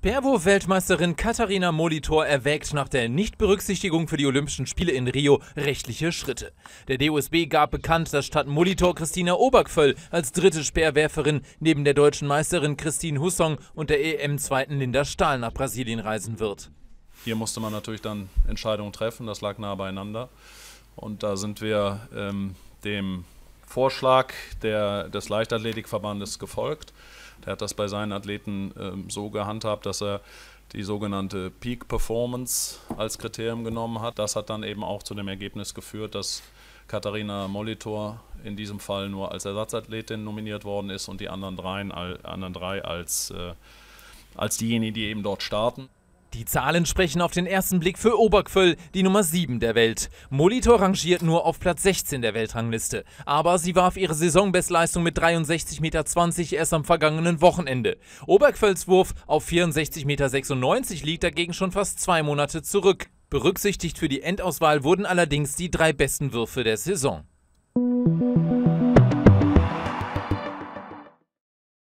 sperrwurf weltmeisterin Katharina Molitor erwägt nach der Nichtberücksichtigung für die Olympischen Spiele in Rio rechtliche Schritte. Der DUSB gab bekannt, dass statt Molitor Christina Obergvöll als dritte Speerwerferin neben der deutschen Meisterin Christine Hussong und der EM-Zweiten Linda Stahl nach Brasilien reisen wird. Hier musste man natürlich dann Entscheidungen treffen, das lag nah beieinander. Und da sind wir ähm, dem Vorschlag der, des Leichtathletikverbandes gefolgt. Der hat das bei seinen Athleten ähm, so gehandhabt, dass er die sogenannte Peak Performance als Kriterium genommen hat. Das hat dann eben auch zu dem Ergebnis geführt, dass Katharina Molitor in diesem Fall nur als Ersatzathletin nominiert worden ist und die anderen, dreien, anderen drei als, äh, als diejenigen, die eben dort starten. Die Zahlen sprechen auf den ersten Blick für Obergföll, die Nummer 7 der Welt. Molitor rangiert nur auf Platz 16 der Weltrangliste, aber sie warf ihre Saisonbestleistung mit 63,20 Meter erst am vergangenen Wochenende. Obergfölls Wurf auf 64,96 Meter liegt dagegen schon fast zwei Monate zurück. Berücksichtigt für die Endauswahl wurden allerdings die drei besten Würfe der Saison.